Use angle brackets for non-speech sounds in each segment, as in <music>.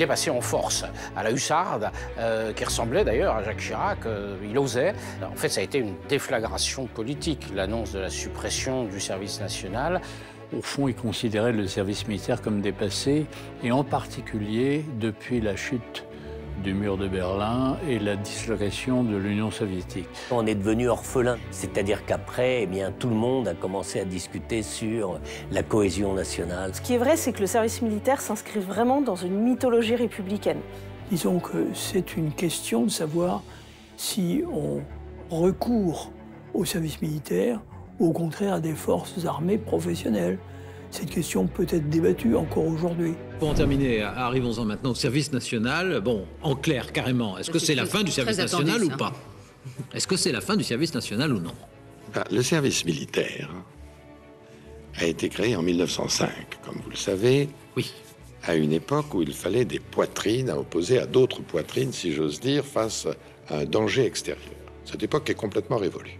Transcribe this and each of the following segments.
Il est passé en force, à la hussarde, euh, qui ressemblait d'ailleurs à Jacques Chirac, euh, il osait. En fait, ça a été une déflagration politique, l'annonce de la suppression du service national. Au fond, il considérait le service militaire comme dépassé, et en particulier depuis la chute du mur de Berlin et la dislocation de l'Union soviétique. On est devenu orphelin, c'est-à-dire qu'après, eh bien, tout le monde a commencé à discuter sur la cohésion nationale. Ce qui est vrai, c'est que le service militaire s'inscrit vraiment dans une mythologie républicaine. Disons que c'est une question de savoir si on recourt au service militaire ou au contraire à des forces armées professionnelles cette question peut être débattue encore aujourd'hui. Pour en terminer, arrivons-en maintenant au service national. Bon, en clair, carrément, est-ce bah, que c'est la fin du service national ou pas Est-ce que c'est la fin du service national ou non ah, Le service militaire a été créé en 1905, comme vous le savez. Oui. À une époque où il fallait des poitrines à opposer à d'autres poitrines, si j'ose dire, face à un danger extérieur. Cette époque est complètement révolue.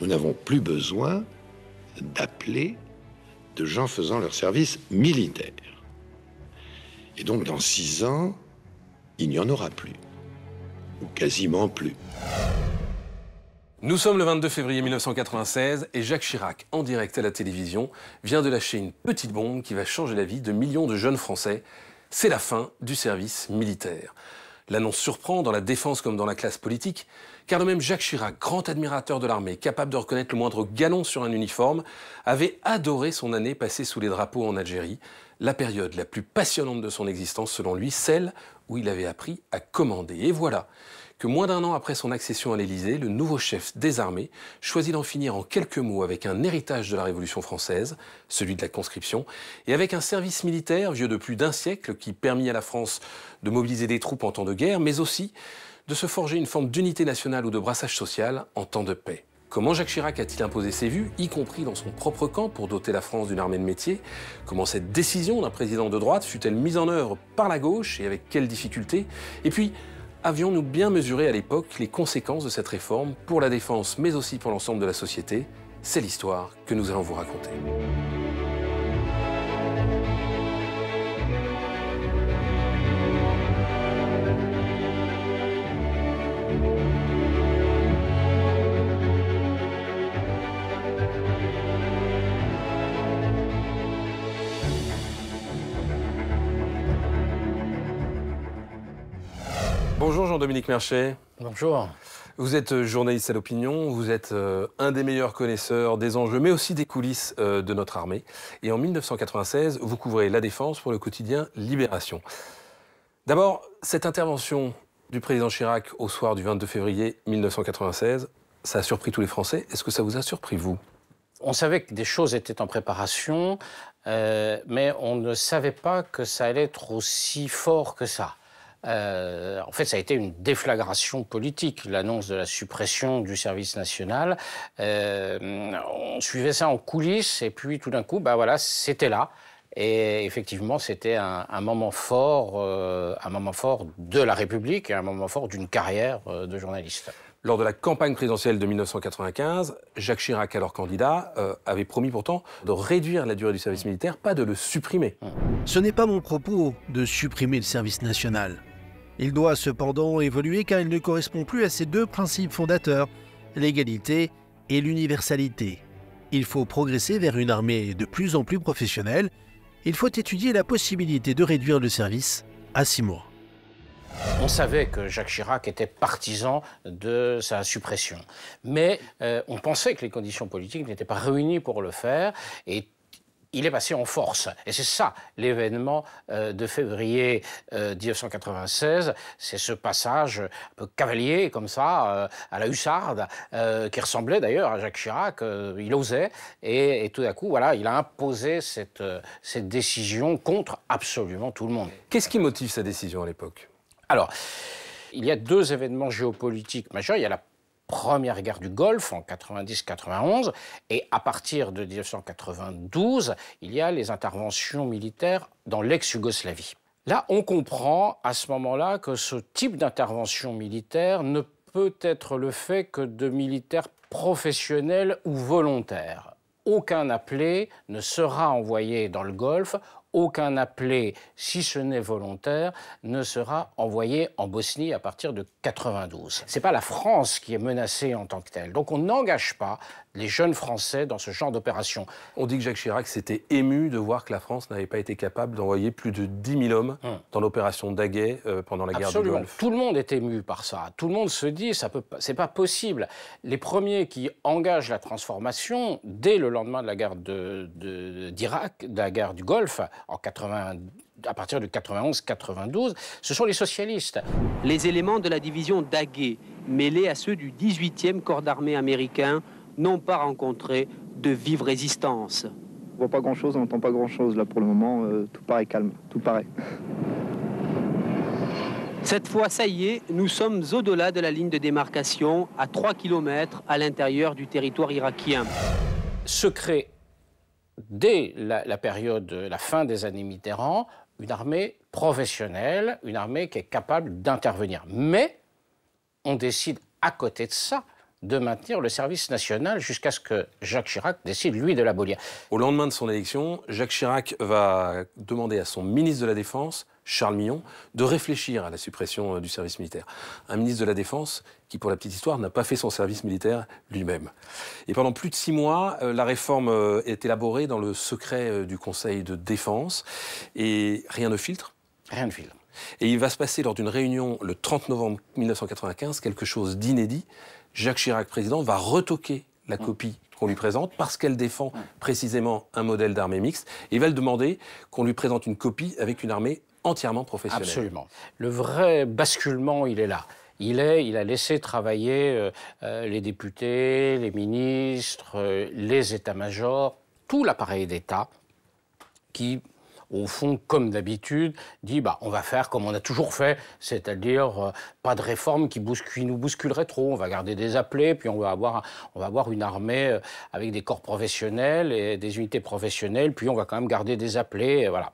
Nous n'avons plus besoin d'appeler de gens faisant leur service militaire. Et donc dans six ans, il n'y en aura plus, ou quasiment plus. Nous sommes le 22 février 1996 et Jacques Chirac, en direct à la télévision, vient de lâcher une petite bombe qui va changer la vie de millions de jeunes Français. C'est la fin du service militaire. L'annonce surprend dans la défense comme dans la classe politique, car même Jacques Chirac, grand admirateur de l'armée, capable de reconnaître le moindre galon sur un uniforme, avait adoré son année passée sous les drapeaux en Algérie, la période la plus passionnante de son existence selon lui, celle où il avait appris à commander. Et voilà que moins d'un an après son accession à l'Élysée, le nouveau chef des armées choisit d'en finir en quelques mots avec un héritage de la Révolution française, celui de la conscription, et avec un service militaire vieux de plus d'un siècle qui permit à la France de mobiliser des troupes en temps de guerre, mais aussi de se forger une forme d'unité nationale ou de brassage social en temps de paix. Comment Jacques Chirac a-t-il imposé ses vues, y compris dans son propre camp, pour doter la France d'une armée de métier Comment cette décision d'un président de droite fut-elle mise en œuvre par la gauche et avec quelles difficultés Et puis, avions-nous bien mesuré à l'époque les conséquences de cette réforme pour la défense, mais aussi pour l'ensemble de la société C'est l'histoire que nous allons vous raconter. Bonjour Jean-Dominique Merchet. Bonjour. Vous êtes euh, journaliste à l'opinion, vous êtes euh, un des meilleurs connaisseurs des enjeux, mais aussi des coulisses euh, de notre armée. Et en 1996, vous couvrez la défense pour le quotidien Libération. D'abord, cette intervention du président Chirac au soir du 22 février 1996, ça a surpris tous les Français. Est-ce que ça vous a surpris, vous On savait que des choses étaient en préparation, mais on ne savait pas que ça allait être aussi fort que ça. Euh, en fait, ça a été une déflagration politique, l'annonce de la suppression du service national. Euh, on suivait ça en coulisses, et puis tout d'un coup, bah voilà, c'était là. Et effectivement, c'était un, moment fort, euh, un moment fort de la République et un moment fort d'une carrière de journaliste. Lors de la campagne présidentielle de 1995, Jacques Chirac, alors candidat, avait promis pourtant de réduire la durée du service militaire, pas de le supprimer. Ce n'est pas mon propos de supprimer le service national. Il doit cependant évoluer car il ne correspond plus à ses deux principes fondateurs, l'égalité et l'universalité. Il faut progresser vers une armée de plus en plus professionnelle. Il faut étudier la possibilité de réduire le service à six mois. On savait que Jacques Chirac était partisan de sa suppression, mais euh, on pensait que les conditions politiques n'étaient pas réunies pour le faire, et il est passé en force. Et c'est ça l'événement euh, de février 1996, euh, c'est ce passage cavalier comme ça, euh, à la hussarde, qui ressemblait d'ailleurs à Jacques Chirac, il osait, et, tout d'un coup, voilà, il a imposé cette, cette décision contre absolument tout le monde. Qu'est-ce qui motive sa décision à l'époque Alors, il y a deux événements géopolitiques majeurs. Il y a la première guerre du Golfe en 90-91, et à partir de 1992, il y a les interventions militaires dans l'ex-Yougoslavie. Là, on comprend à ce moment-là que ce type d'intervention militaire ne peut être le fait que de militaires professionnels ou volontaires. Aucun appelé ne sera envoyé dans le Golfe, aucun appelé, si ce n'est volontaire, ne sera envoyé en Bosnie à partir de 92. C'est pas la France qui est menacée en tant que telle. Donc on n'engage pas les jeunes Français dans ce genre d'opération. On dit que Jacques Chirac s'était ému de voir que la France n'avait pas été capable d'envoyer plus de 10 000 hommes hum. dans l'opération Daguet euh, pendant la guerre du Golfe. Tout le monde est ému par ça. Tout le monde se dit, ça peut, c'est pas possible. Les premiers qui engagent la transformation dès le lendemain de la guerre de, d'Irak, de la guerre du Golfe, en à partir de 91-92, ce sont les socialistes. Les éléments de la division Daguet, mêlés à ceux du 18e corps d'armée américain, n'ont pas rencontré de vive résistance. On voit pas grand-chose, on n'entend pas grand-chose là pour le moment. Euh, tout paraît calme, tout paraît. Cette fois, ça y est, nous sommes au-delà de la ligne de démarcation, à 3 km à l'intérieur du territoire irakien. Se crée, dès la, la période, la fin des années Mitterrand, une armée professionnelle, une armée qui est capable d'intervenir. Mais on décide à côté de ça de maintenir le service national jusqu'à ce que Jacques Chirac décide, lui, de l'abolir. Au lendemain de son élection, Jacques Chirac va demander à son ministre de la Défense, Charles Millon, de réfléchir à la suppression euh, du service militaire. Un ministre de la Défense qui, pour la petite histoire, n'a pas fait son service militaire lui-même. Et pendant plus de six mois, euh, la réforme euh, est élaborée dans le secret du Conseil de Défense et rien ne filtre. Rien ne filtre. Et il va se passer lors d'une réunion le 30 novembre 1995 quelque chose d'inédit Jacques Chirac, président, va retoquer la mm. copie qu'on lui présente parce qu'elle défend mm. précisément un modèle d'armée mixte. Et va le demander qu'on lui présente une copie avec une armée entièrement professionnelle. Absolument. Le vrai basculement, il est là. Il, est, il, a laissé travailler euh, euh, les députés, les ministres, euh, les états-majors, tout l'appareil d'État qui au fond, comme d'habitude, dit bah, on va faire comme on a toujours fait, c'est-à-dire euh, pas de réforme qui, nous bousculerait trop. On va garder des appelés, puis on va avoir, une armée euh, avec des corps professionnels et des unités professionnelles, puis on va quand même garder des appelés. voilà.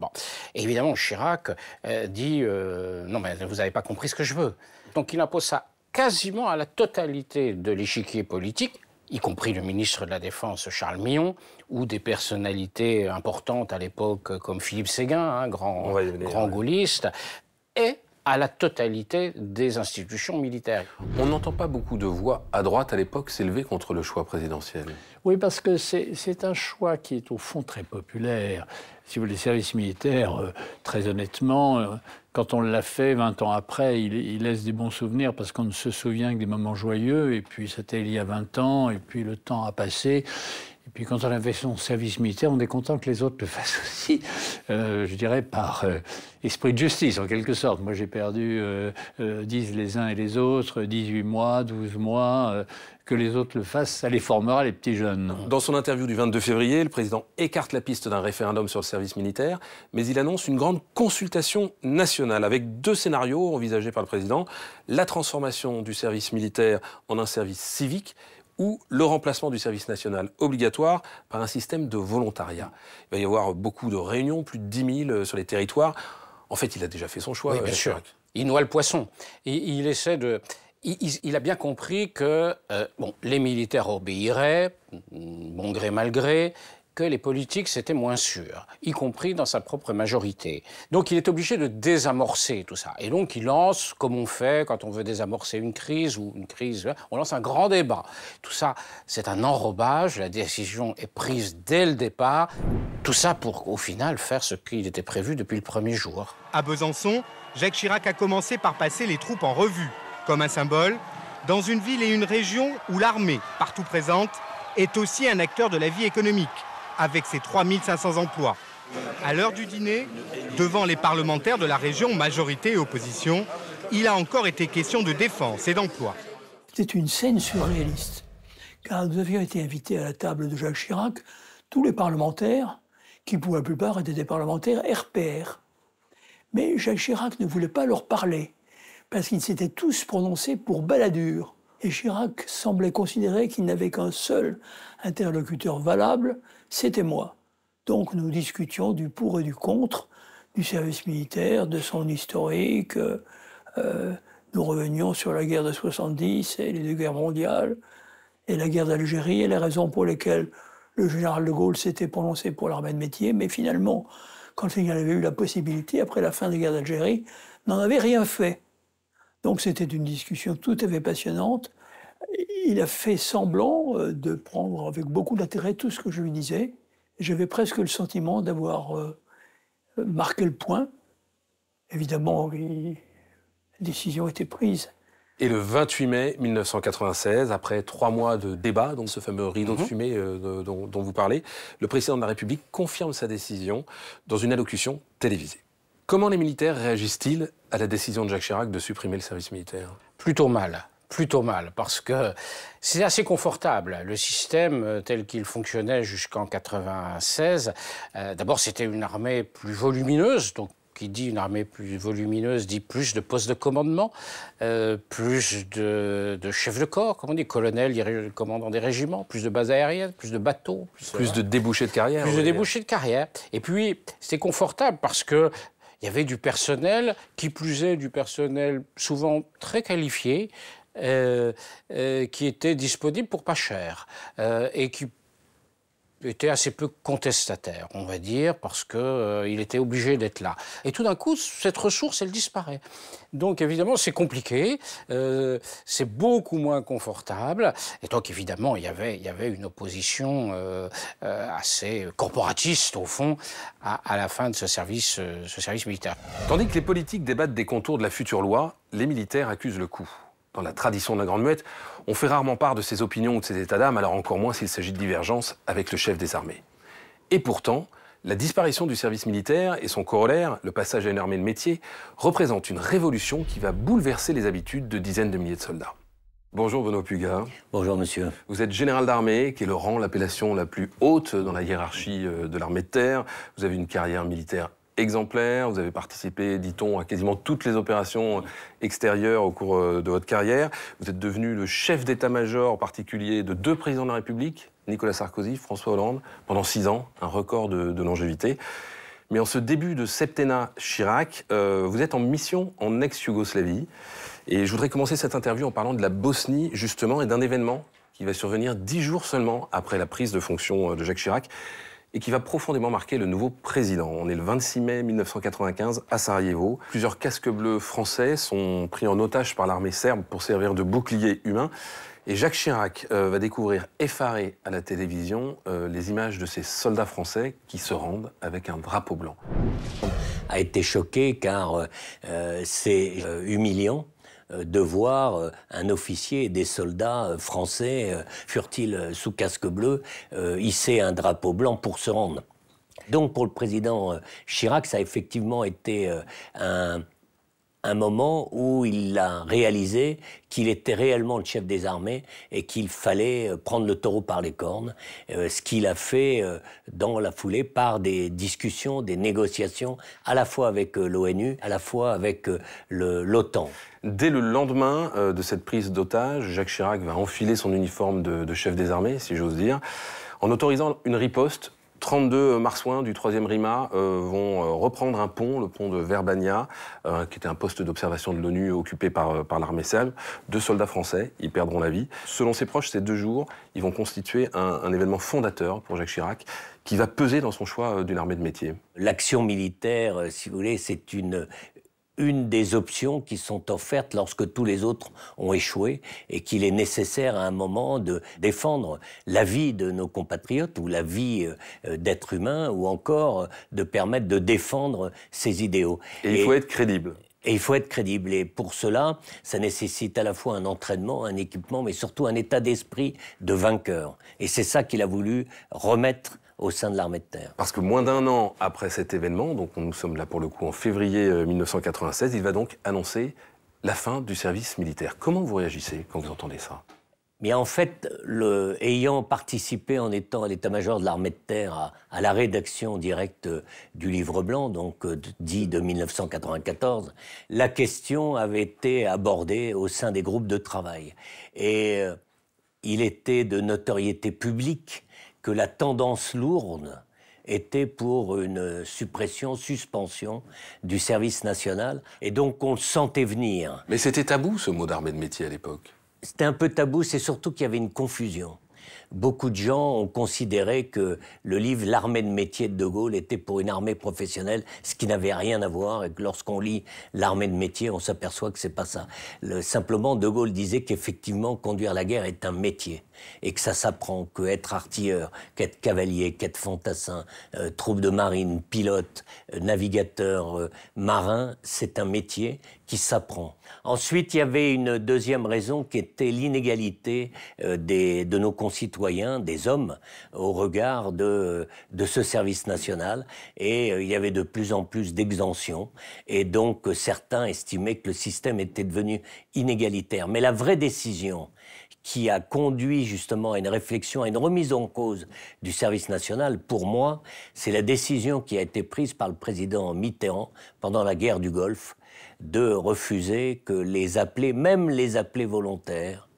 évidemment, Chirac euh, dit non, mais vous n'avez pas compris ce que je veux. Donc il impose ça quasiment à la totalité de l'échiquier politique, y compris le ministre de la Défense Charles Millon, ou des personnalités importantes à l'époque comme Philippe Séguin, hein, grand, grand gaulliste, et à la totalité des institutions militaires. On n'entend pas beaucoup de voix à droite à l'époque s'élever contre le choix présidentiel. Oui, parce que c'est un choix qui est au fond très populaire. Si vous voulez, les services militaires, euh, très honnêtement, euh, quand on l'a fait 20 ans après, il, laisse des bons souvenirs parce qu'on ne se souvient que des moments joyeux. Et puis c'était il y a 20 ans, et puis le temps a passé. Et puis quand on avait son service militaire, on est content que les autres le fassent <laughs> aussi, euh, je dirais, par euh, esprit de justice, en quelque sorte. Moi, j'ai perdu euh, disent les uns et les autres, 18 mois, 12 mois. que les autres le fassent, ça les formera, les petits jeunes. Dans son interview du 22 février, le président écarte la piste d'un référendum sur le service militaire, mais il annonce une grande consultation nationale avec deux scénarios envisagés par le président, la transformation du service militaire en un service civique ou le remplacement du service national obligatoire par un système de volontariat. Il va y avoir beaucoup de réunions, plus de 10 000 euh, sur les territoires. En fait, il a déjà fait son choix. Oui, bien sûr. Il noie le poisson. Il, il essaie de. Il, a bien compris que euh, bon, les militaires obéiraient, mm, bon gré mal gré, que les politiques, c'était moins sûr, y compris dans sa propre majorité. Donc il est obligé de désamorcer tout ça. Et donc il lance, comme on fait quand on veut désamorcer une crise ou une crise, on lance un grand débat. Tout ça, c'est un enrobage, la décision est prise dès le départ. Tout ça pour, au final, faire ce qu'il était prévu depuis le premier jour. À Besançon, Jacques Chirac a commencé par passer les troupes en revue, comme un symbole, dans une ville et une région où l'armée, partout présente, est aussi un acteur de la vie économique avec ses 3500 emplois. À l'heure du dîner, devant les parlementaires de la région, majorité et opposition, il a encore été question de défense et d'emploi. C'était une scène surréaliste, car nous avions été invités à la table de Jacques Chirac, tous les parlementaires, qui pour la plupart étaient des parlementaires RPR. Mais Jacques Chirac ne voulait pas leur parler, parce qu'ils s'étaient tous prononcés pour baladure. Et Chirac semblait considérer qu'il n'avait qu'un seul interlocuteur valable, c'était moi. Donc nous discutions du pour et du contre du service militaire, de son historique. Euh, nous revenions sur la guerre de 70 et les deux guerres mondiales et la guerre d'Algérie et les raisons pour lesquelles le général de Gaulle s'était prononcé pour l'armée de métier, mais finalement, quand il avait eu la possibilité, après la fin des guerres d'Algérie, n'en avait rien fait. Donc c'était une discussion tout à fait passionnante il a fait semblant euh, de prendre avec beaucoup d'intérêt tout ce que je lui disais. J'avais presque le sentiment d'avoir euh, marqué le point. Évidemment, la décision était prise. Et le 28 mai 1996, après trois mois de débat, dans ce fameux rideau de mhm. fumée euh, dont, dont vous parlez, le président de la République confirme sa décision dans une allocution télévisée. Comment les militaires réagissent-ils à la décision de Jacques Chirac de supprimer le service militaire Plutôt mal plutôt mal, parce que c'est assez confortable. Le système euh, tel qu'il fonctionnait jusqu'en 96, euh, d'abord c'était une armée plus volumineuse, donc qui dit une armée plus volumineuse dit plus de postes de commandement, euh, plus de, chefs de corps, comme on dit, colonels, commandants des régiments, plus de bases aériennes, plus de bateaux. Plus, de débouchés de carrière. Plus de débouchés de carrière. Et puis, c'était confortable parce que il y avait du personnel, qui plus est du personnel souvent très qualifié, euh, euh, qui était disponible pour pas cher euh, et qui était assez peu contestataire, on va dire, parce que il était obligé d'être là. Et tout d'un coup, cette ressource, elle disparaît. Donc évidemment, c'est compliqué, c'est beaucoup moins confortable. Et donc évidemment, il y avait, y avait une opposition assez corporatiste au fond à, à, la fin de ce service, ce service militaire. Tandis que les politiques débattent des contours de la future loi, les militaires accusent le coup dans la tradition de la Grande Muette, on fait rarement part de ses opinions ou de ses états d'âme, alors encore moins s'il s'agit de divergences avec le chef des armées. Et pourtant, la disparition du service militaire et son corollaire, le passage à une armée de métier, représentent une révolution qui va bouleverser les habitudes de dizaines de milliers de soldats. Bonjour Benoît Puga. Bonjour monsieur. Vous êtes général d'armée, qui est le rang, l'appellation la plus haute dans la hiérarchie euh, de l'armée de terre. Vous avez une carrière militaire exemplaire. Vous avez participé, dit-on, à quasiment toutes les opérations extérieures au cours euh, de votre carrière. Vous êtes devenu le chef d'état-major en particulier de deux présidents de la République, Nicolas Sarkozy, François Hollande, pendant six ans, un record de, longévité. Mais en ce début de septennat Chirac, euh, vous êtes en mission en ex-Yougoslavie. Et je voudrais commencer cette interview en parlant de la Bosnie, justement, et d'un événement qui va survenir dix jours seulement après la prise de fonction euh, de Jacques Chirac et qui va profondément marquer le nouveau président. On est le 26 mai 1995 à Sarajevo. Plusieurs casques bleus français sont pris en otage par l'armée serbe pour servir de bouclier humain. Et Jacques Chirac euh, va découvrir effaré à la télévision euh, les images de ces soldats français qui se rendent avec un drapeau blanc. A été choqué car euh, c'est humiliant euh, de voir euh, un officier et des soldats euh, français, furent-ils sous casque bleu, hisser un drapeau blanc pour se rendre. Donc pour le président Chirac, ça a effectivement été un, un moment où il a réalisé qu'il était réellement le chef des armées et qu'il fallait euh, prendre le taureau par les cornes, euh, ce qu'il a fait euh, dans la foulée par des discussions, des négociations, à la fois avec l'ONU, à la fois avec l'OTAN. Dès le lendemain de cette prise d'otage, Jacques Chirac va enfiler son uniforme de, chef des armées, si j'ose dire, en autorisant une riposte 32 euh, marsouins du 3e RIMA euh, vont euh, reprendre un pont, le pont de Verbania, qui était un poste d'observation de l'ONU occupé par, par l'armée serbe. Deux soldats français y perdront la vie. Selon ses proches, ces deux jours, ils vont constituer un, un événement fondateur pour Jacques Chirac, qui va peser dans son choix d'une armée de métier. L'action militaire, si vous voulez, c'est une une des options qui sont offertes lorsque tous les autres ont échoué et qu'il est nécessaire à un moment de défendre la vie de nos compatriotes ou la vie euh, euh, d'êtres humains ou encore euh, de permettre de défendre ses idéaux. Et, il faut être crédible. Et il faut être crédible. Et pour cela, ça nécessite à la fois un entraînement, un équipement, mais surtout un état d'esprit de vainqueur. Et c'est ça qu'il a voulu remettre au sein de l'armée de terre. Parce que moins d'un an après cet événement, donc nous sommes là pour le coup en février 1996, euh, il va donc annoncer la fin du service militaire. Comment vous réagissez quand vous entendez ça mais en fait, le, ayant participé en étant à l'état-major de l'armée de terre à, à, la rédaction directe euh, du livre blanc, donc euh, dit de 1994, la question avait été abordée au sein des groupes de travail. Et il était de notoriété publique que la tendance lourde était pour une suppression, suspension du service national. Et donc on le sentait venir. Mais c'était tabou ce mot d'armée de métier à l'époque C'était un peu tabou, c'est surtout qu'il y avait une confusion. Beaucoup de gens ont considéré que le livre L'armée de métier de De Gaulle était pour une armée professionnelle, ce qui n'avait rien à voir, et que lorsqu'on lit L'armée de métier, on s'aperçoit que c'est pas ça. Le, simplement, De Gaulle disait qu'effectivement, conduire la guerre est un métier et que ça s'apprend, que être artilleur, qu'être cavalier, qu'être fantassin, euh, troupe de marine, pilote, euh, navigateur, euh, marin, c'est un métier qui s'apprend. Ensuite, il y avait une deuxième raison qui était l'inégalité de nos concitoyens, des hommes, au regard de, de ce service national. Et il y avait de plus en plus d'exemptions. Et donc, certains estimaient que le système était devenu inégalitaire. Mais la vraie décision qui a conduit justement à une réflexion, à une remise en cause du service national, pour moi, c'est la décision qui a été prise par le président Mitterrand pendant la guerre du Golfe de refuser que les appelés, même les appelés volontaires,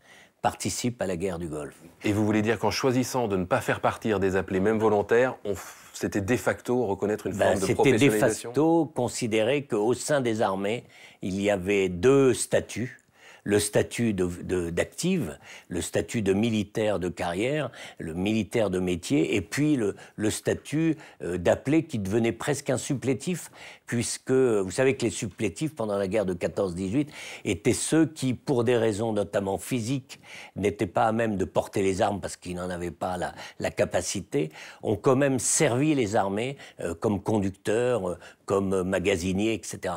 participent à la guerre du Golfe. Et vous voulez dire qu'en choisissant de ne pas faire partir des appelés, même volontaires, on c'était de facto reconnaître une ben, forme de professionnalisation C'était de facto considérer qu'au sein des armées, il y avait deux statuts, le statut d'active, de, le statut de militaire de carrière, le militaire de métier, et puis le, statut euh, d'appelé qui devenait presque un supplétif, puisque vous savez que les supplétifs, pendant la guerre de 14-18, étaient ceux qui, pour des raisons notamment physiques, n'étaient pas à même de porter les armes parce qu'ils n'en avaient pas la, capacité, ont quand même servi les armées euh, comme conducteurs, euh, comme magasiniers, etc.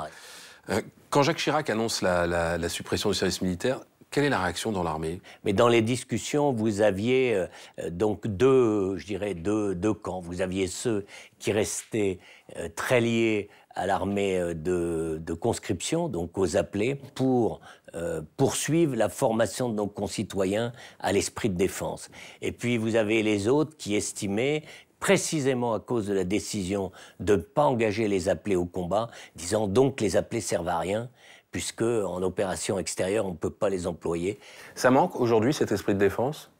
Quand Jacques Chirac annonce la, suppression du service militaire, quelle est la réaction dans l'armée Mais dans les discussions, vous aviez euh, euh, donc deux, je dirais, deux, camps. Vous aviez ceux qui restaient euh, très liés à l'armée de, conscription, donc aux appelés, pour poursuivre la formation de nos concitoyens à l'esprit de défense. Et puis vous avez les autres qui estimaient précisément à cause de la décision de ne pas engager les appelés au combat, disant donc que les appelés servent à rien, puisque en opération extérieure, on ne peut pas les employer. Ça manque aujourd'hui cet esprit de défense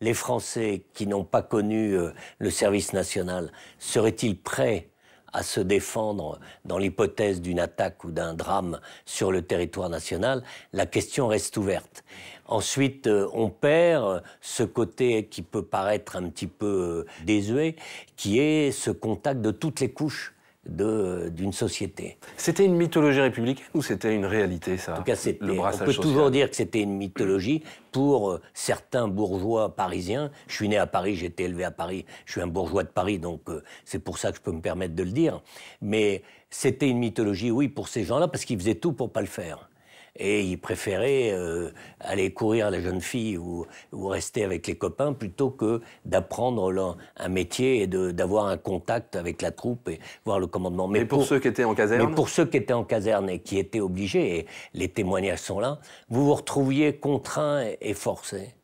les Français qui n'ont pas connu euh, le service national seraient-ils prêts à se défendre dans l'hypothèse d'une attaque ou d'un drame sur le territoire national, la question reste ouverte. Ensuite, euh, on perd ce côté qui peut paraître un petit peu euh, désuet, qui est ce contact de toutes les couches d'une société. C'était une mythologie républicaine ou c'était une réalité, ça En tout cas, le on peut toujours dire que c'était une mythologie pour euh, certains bourgeois parisiens. Je suis né à Paris, j'ai été élevé à Paris, je suis un bourgeois de Paris, donc euh, c'est pour ça que je peux me permettre de le dire. Mais c'était une mythologie, oui, pour ces gens-là, parce qu'ils faisaient tout pour pas le faire et ils préféraient euh, aller courir la jeune fille ou, rester avec les copains plutôt que d'apprendre un métier et d'avoir un contact avec la troupe et voir le commandement. Mais, pour, ceux qui étaient en caserne Mais pour ceux qui étaient en caserne et qui étaient obligés, et les témoignages sont là, vous vous retrouviez contraints et forcés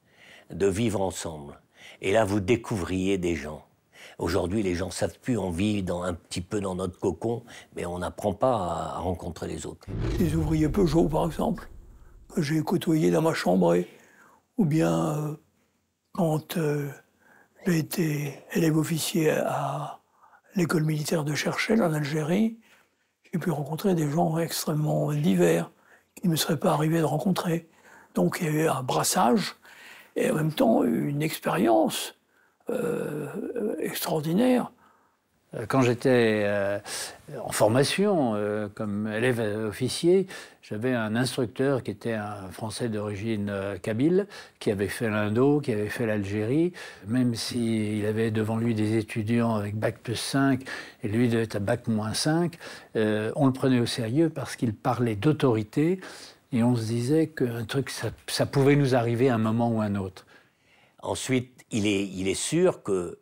de vivre ensemble. Et là, vous découvriez des gens Aujourd'hui, les gens savent plus, on vit dans, un petit peu dans notre cocon, mais on n'apprend pas à, rencontrer les autres. Les ouvriers Peugeot, par exemple, que j'ai côtoyés dans ma chambre, ou bien euh, quand euh, j'ai été élève officier à l'école militaire de Cherchel en Algérie, j'ai pu rencontrer des gens extrêmement divers qu'il ne me serait pas arrivé de rencontrer. Donc il y a eu un brassage et en même temps une expérience euh, extraordinaire. Quand j'étais euh, en formation euh, comme élève officier, j'avais un instructeur qui était un Français d'origine kabyle, qui avait fait l'Indo, qui avait fait l'Algérie. Même s'il il avait devant lui des étudiants avec bac plus 5 et lui devait être à bac moins 5, on le prenait au sérieux parce qu'il parlait d'autorité et on se disait qu'un truc, ça, ça pouvait nous arriver à un moment ou à un autre. Ensuite, il est, sûr que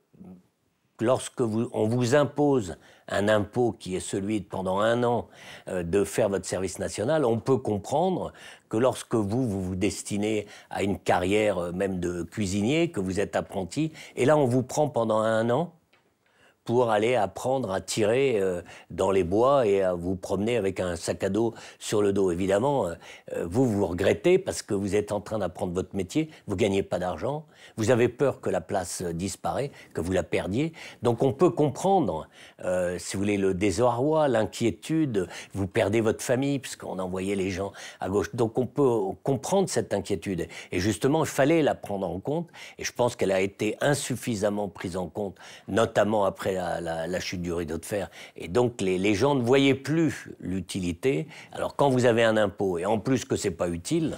lorsque vous, on vous impose un impôt qui est celui pendant un an euh, de faire votre service national, on peut comprendre que lorsque vous, vous destinez à une carrière euh, même de cuisinier, que vous êtes apprenti, et là on vous prend pendant un an, pour aller apprendre à tirer euh, dans les bois et à vous promener avec un sac à dos sur le dos. Évidemment, euh, euh, vous vous regrettez parce que vous êtes en train d'apprendre votre métier, vous gagnez pas d'argent, vous avez peur que la place disparaît, que vous la perdiez. Donc on peut comprendre, si vous voulez, le désarroi, l'inquiétude, vous perdez votre famille puisqu'on envoyait les gens à gauche. Donc on peut comprendre cette inquiétude. Et justement, il fallait la prendre en compte et je pense qu'elle a été insuffisamment prise en compte, notamment après la, chute du rideau de fer. Et donc les, les gens ne voyaient plus l'utilité. Alors quand vous avez un impôt et en plus que c'est pas utile.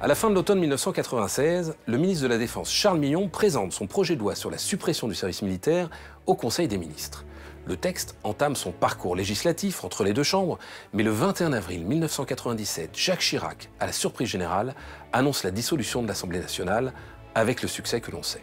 À la fin de l'automne 1996, le ministre de la Défense Charles Millon présente son projet de loi sur la suppression du service militaire au Conseil des ministres. Le texte entame son parcours législatif entre les deux chambres, mais le 21 avril 1997, Jacques Chirac, à la surprise générale, annonce la dissolution de l'Assemblée nationale avec le succès que l'on sait.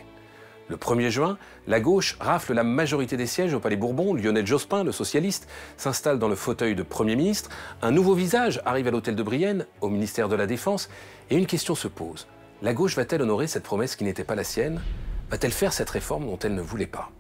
Le 1er juin, la gauche rafle la majorité des sièges au Palais Bourbon. Lionel Jospin, le socialiste, s'installe dans le fauteuil de Premier ministre. Un nouveau visage arrive à l'hôtel de Brienne, au ministère de la Défense. Et une question se pose. La gauche va-t-elle honorer cette promesse qui n'était pas la sienne Va-t-elle faire cette réforme dont elle ne voulait pas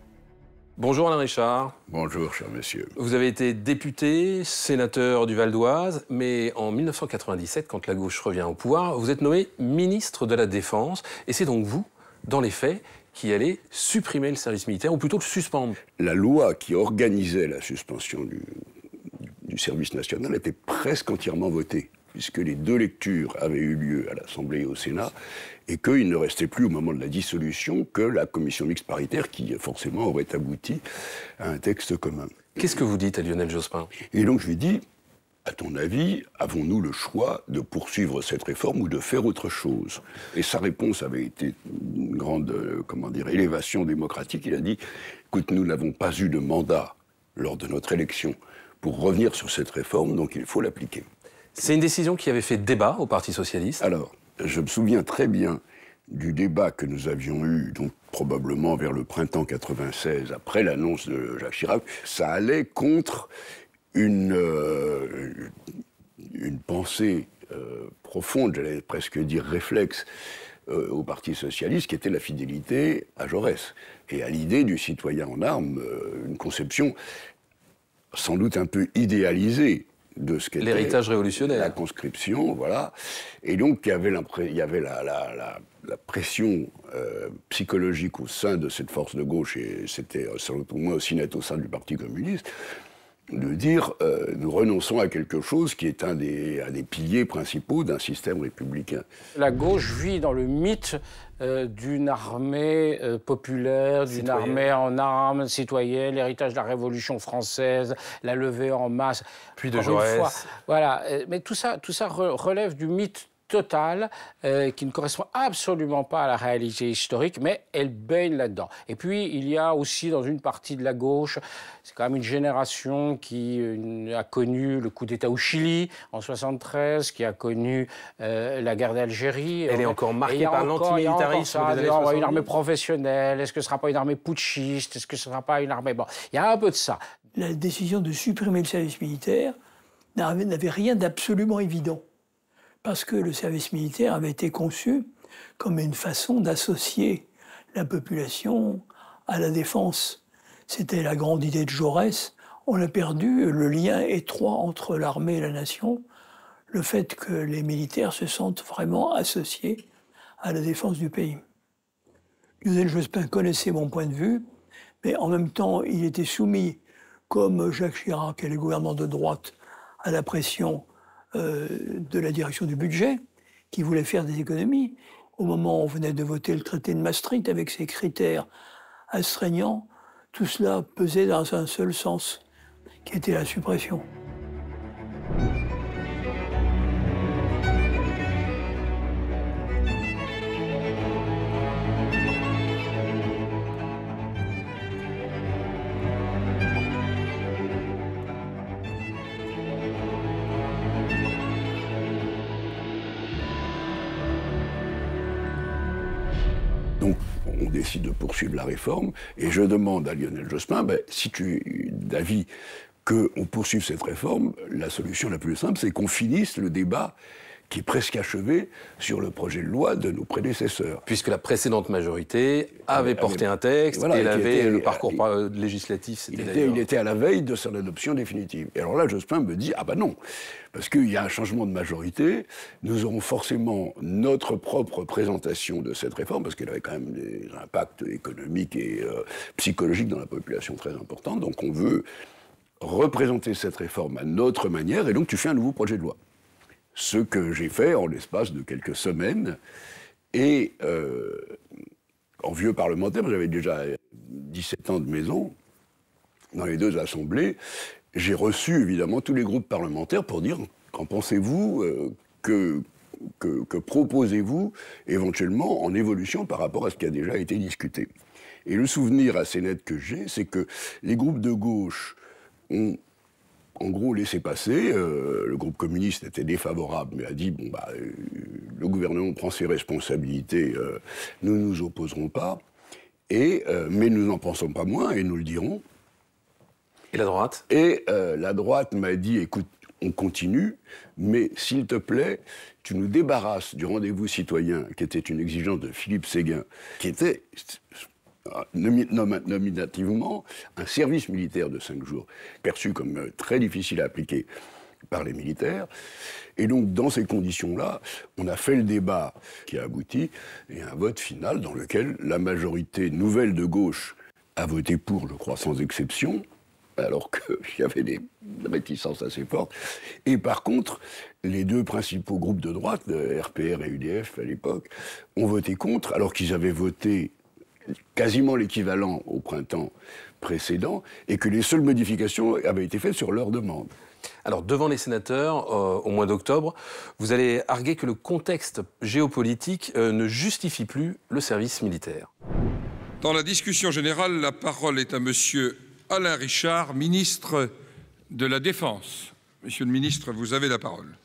Bonjour Alain Richard. Bonjour cher monsieur. Vous avez été député, sénateur du Val d'Oise, mais en 1997, quand la gauche revient au pouvoir, vous êtes nommé ministre de la Défense. Et c'est donc vous, dans les faits, qui allait supprimer le service militaire, ou plutôt le suspendre. La loi qui organisait la suspension du, service national était presque entièrement votée puisque les deux lectures avaient eu lieu à l'Assemblée et au Sénat, et qu'il ne restait plus au moment de la dissolution que la commission mixte paritaire qui forcément aurait abouti à un texte commun. Qu'est-ce que vous dites à Lionel Jospin Et donc je lui dis, à ton avis, avons-nous le choix de poursuivre cette réforme ou de faire autre chose Et sa réponse avait été une grande, euh, comment dire, élévation démocratique. Il a dit "Écoute, nous n'avons pas eu de mandat lors de notre élection pour revenir sur cette réforme, donc il faut l'appliquer." C'est une décision qui avait fait débat au Parti socialiste. Alors, je me souviens très bien du débat que nous avions eu, donc probablement vers le printemps 96, après l'annonce de Jacques Chirac. Ça allait contre euh, une, pensée euh, profonde, j'allais presque dire réflexe, euh, au Parti socialiste, qui était la fidélité à Jaurès et à l'idée du citoyen en armes, une conception sans doute un peu idéalisée de ce qu'était l'héritage révolutionnaire, la conscription, voilà. Et donc il y avait, la, pression psychologique au sein de cette force de gauche, et c'était au moins aussi net au sein du Parti communiste, de dire euh, nous renonçons à quelque chose qui est un des, des piliers principaux d'un système républicain. La gauche vit dans le mythe euh, d'une armée euh, populaire, d'une armée en armes, citoyenne, l'héritage de la Révolution française, la levée en masse. Puis de Jaurès. Voilà. Mais tout ça, tout ça relève du mythe totale euh, qui ne correspond absolument pas à la réalité historique, mais elle baigne là-dedans. Et puis, il y a aussi dans une partie de la gauche, c'est quand même une génération qui euh, a connu le coup d'État au Chili en 73, qui a connu euh, la guerre d'Algérie. Elle est encore marquée par l'antimilitarisme des Une armée professionnelle, est-ce que ce ne sera pas une armée putschiste, est-ce que ce ne sera pas une armée... Bon, il y a un peu de ça. La décision de supprimer le service militaire n'avait rien d'absolument évident parce que le service militaire avait été conçu comme une façon d'associer la population à la défense. C'était la grande idée de Jaurès. On a perdu le lien étroit entre l'armée et la nation, le fait que les militaires se sentent vraiment associés à la défense du pays. Lionel Jospin connaissait mon point de vue, mais en même temps, il était soumis, comme Jacques Chirac et le gouvernement de droite, à la pression euh, de la direction du budget qui voulait faire des économies. Au moment où on venait de voter le traité de Maastricht avec ses critères astreignants, tout cela pesait dans un seul sens, qui était la suppression. la réforme. Et je demande à Lionel Jospin, ben, si tu es d'avis qu'on poursuive cette réforme, la solution la plus simple, c'est qu'on finisse le débat qui est presque achevé sur le projet de loi de nos prédécesseurs. Puisque la précédente majorité ah, avait, ah, porté un texte et avait, le euh, parcours euh, législatif. Était il, était, il était, à la veille de son adoption définitive. Et alors là, Jospin me dit ah ben non, parce qu'il y a un changement de majorité. Nous aurons forcément notre propre présentation de cette réforme parce qu'elle avait quand même des impacts économiques et euh, psychologiques dans la population très importants. Donc on veut représenter cette réforme à notre manière, et donc tu fais un nouveau projet de loi ce que j'ai fait en l'espace de quelques semaines. Et euh, en vieux parlementaire, j'avais déjà 17 ans de maison dans les deux assemblées. J'ai reçu évidemment tous les groupes parlementaires pour dire qu'en pensez-vous, euh, que proposez-vous éventuellement en évolution par rapport à ce qui a déjà été discuté. Et le souvenir assez net que j'ai, c'est que les groupes de gauche ont en gros, laissé passer. Euh, le groupe communiste était défavorable, mais a dit bon bah, euh, le gouvernement prend ses responsabilités, euh, nous ne nous opposerons pas. Et mais nous n'en pensons pas moins et nous le dirons. Et la droite Et la droite m'a dit écoute, on continue, mais s'il te plaît, tu nous débarrasses du rendez-vous citoyen, qui était une exigence de Philippe Séguin, qui était euh, nominativement un service militaire de cinq jours, perçu comme euh, très difficile à appliquer par les militaires. Et donc, dans ces conditions-là, on a fait le débat qui a abouti et un vote final dans lequel la majorité nouvelle de gauche a voté pour, je crois, sans exception, alors qu'il <laughs> y avait des réticences assez fortes. Et par contre, les deux principaux groupes de droite, RPR et UDF à l'époque, ont voté contre, alors qu'ils avaient voté quasiment l'équivalent au printemps précédent, et que les seules modifications avaient été faites sur leur demande. Alors, devant les sénateurs, euh, au mois d'octobre, vous allez arguer que le contexte géopolitique euh, ne justifie plus le service militaire. Dans la discussion générale, la parole est à Monsieur Alain Richard, ministre de la Défense. Monsieur le ministre, vous avez la parole.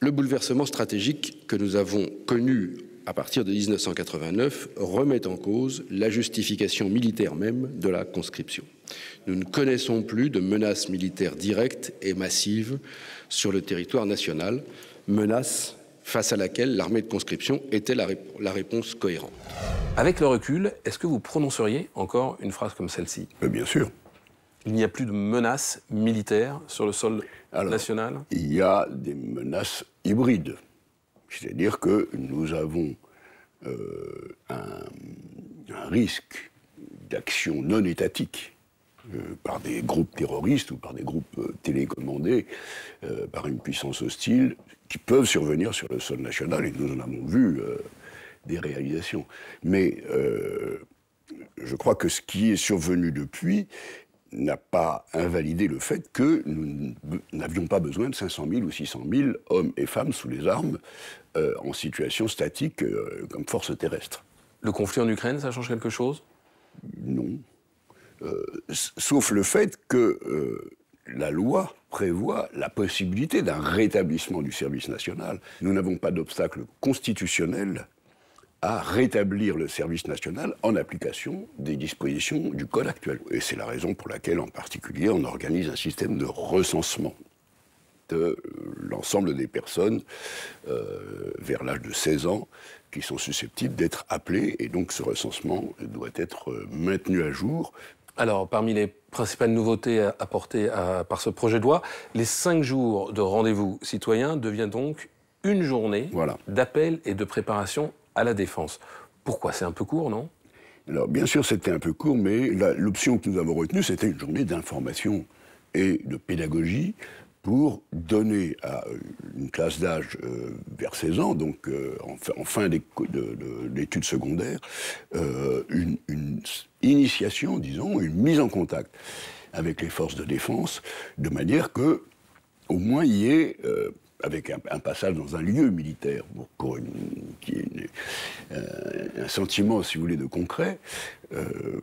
Le bouleversement stratégique que nous avons connu à partir de 1989, remettent en cause la justification militaire même de la conscription. Nous ne connaissons plus de menaces militaires directes et massives sur le territoire national, menaces face à laquelle l'armée de conscription était la, réponse cohérente. Avec le recul, est-ce que vous prononceriez encore une phrase comme celle-ci Bien sûr. Il n'y a plus de menaces militaires sur le sol national Il y a des menaces hybrides. C'est-à-dire que nous avons euh, un, risque d'action non étatique euh, par des groupes terroristes ou par des groupes euh, télécommandés par une puissance hostile qui peuvent survenir sur le sol national et nous en avons vu des réalisations. Mais je crois que ce qui est survenu depuis, n'a pas invalidé le fait que nous n'avions pas besoin de 500 000 ou 600 000 hommes et femmes sous les armes euh, en situation statique euh, comme force terrestre. Le conflit en Ukraine, ça change quelque chose Non. Euh, sauf le fait que la loi prévoit la possibilité d'un rétablissement du service national. Nous n'avons pas d'obstacle constitutionnel à rétablir le service national en application des dispositions du Code actuel. Et c'est la raison pour laquelle, en particulier, on organise un système de recensement de l'ensemble des personnes euh, vers l'âge de 16 ans qui sont susceptibles d'être appelées. Et donc ce recensement doit être euh, maintenu à jour. Alors, parmi les principales nouveautés apportées par ce projet de loi, les cinq jours de rendez-vous citoyen deviennent donc une journée d'appel et de préparation à la défense. Pourquoi C'est un peu court, non Alors, bien sûr, c'était un peu court, mais l'option que nous avons retenue, c'était une journée d'information et de pédagogie pour donner à euh, une classe d'âge euh, vers 16 ans, donc euh, en, fin d'études secondaires, une, une, initiation, disons, une mise en contact avec les forces de défense, de manière que au moins il y ait avec un, passage dans un lieu militaire, pour, qui euh, un sentiment, si vous voulez, de concret, euh,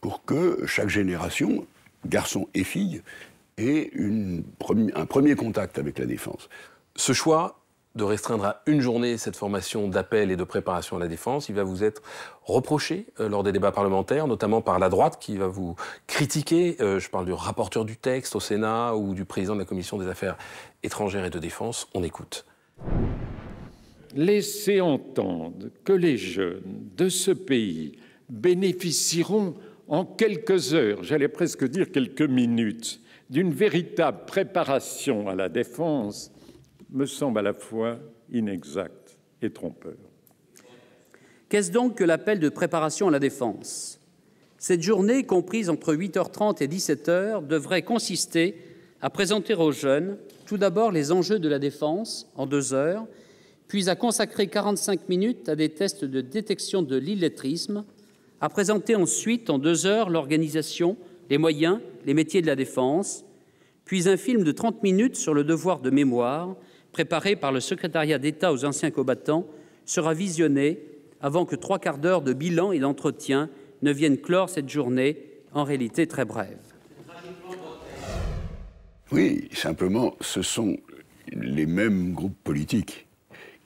pour que chaque génération, garçon et fille ait un premier contact avec la défense. Ce choix, de restreindre à une journée cette formation d'appel et de préparation à la défense. Il va vous être reproché euh, lors des débats parlementaires, notamment par la droite qui va vous critiquer. Euh, je parle du rapporteur du texte au Sénat ou du président de la Commission des affaires étrangères et de défense. On écoute. Laissez entendre que les jeunes de ce pays bénéficieront en quelques heures, j'allais presque dire quelques minutes, d'une véritable préparation à la défense me semble à la fois inexact et trompeur. Qu'est-ce donc que l'appel de préparation à la défense Cette journée, comprise entre 8h30 et 17h, devrait consister à présenter aux jeunes tout d'abord les enjeux de la défense en deux heures, puis à consacrer 45 minutes à des tests de détection de l'illettrisme, à présenter ensuite en deux heures l'organisation, les moyens, les métiers de la défense, puis un film de 30 minutes sur le devoir de mémoire préparé par le secrétariat d'État aux anciens combattants, sera visionné avant que trois quarts d'heure de bilan et d'entretien ne viennent clore cette journée, en réalité très brève. Oui, simplement, ce sont les mêmes groupes politiques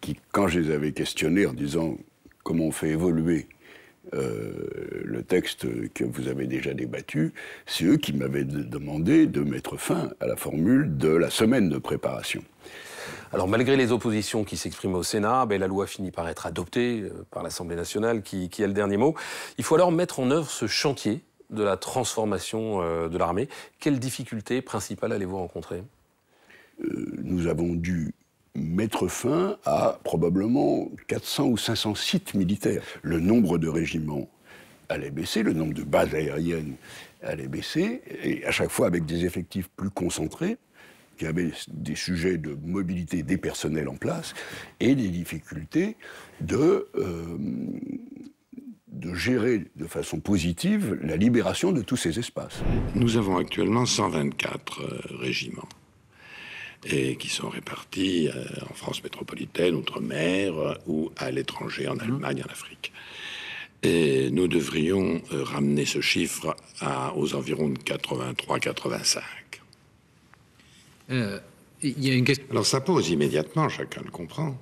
qui, quand je les avais questionnés en disant comment on fait évoluer euh, le texte que vous avez déjà débattu, c'est eux qui m'avaient demandé de mettre fin à la formule de la semaine de préparation. Alors malgré les oppositions qui s'expriment au Sénat, ben, la loi finit par être adoptée euh, par l'Assemblée nationale qui, qui a le dernier mot. Il faut alors mettre en œuvre ce chantier de la transformation euh, de l'armée. Quelles difficultés principales allez-vous rencontrer euh, Nous avons dû mettre fin à probablement 400 ou 500 sites militaires. Le nombre de régiments allait baisser, le nombre de bases aériennes allait baisser, et à chaque fois avec des effectifs plus concentrés qui avait des sujets de mobilité des personnels en place et des difficultés de, euh, de gérer de façon positive la libération de tous ces espaces. Nous avons actuellement 124 euh, régiments et qui sont répartis euh, en France métropolitaine, outre-mer ou à l'étranger, en mhm. Allemagne, en Afrique. Et nous devrions ramener ce chiffre aux environs de 83-85. Euh, une Alors ça pose immédiatement, chacun le comprend,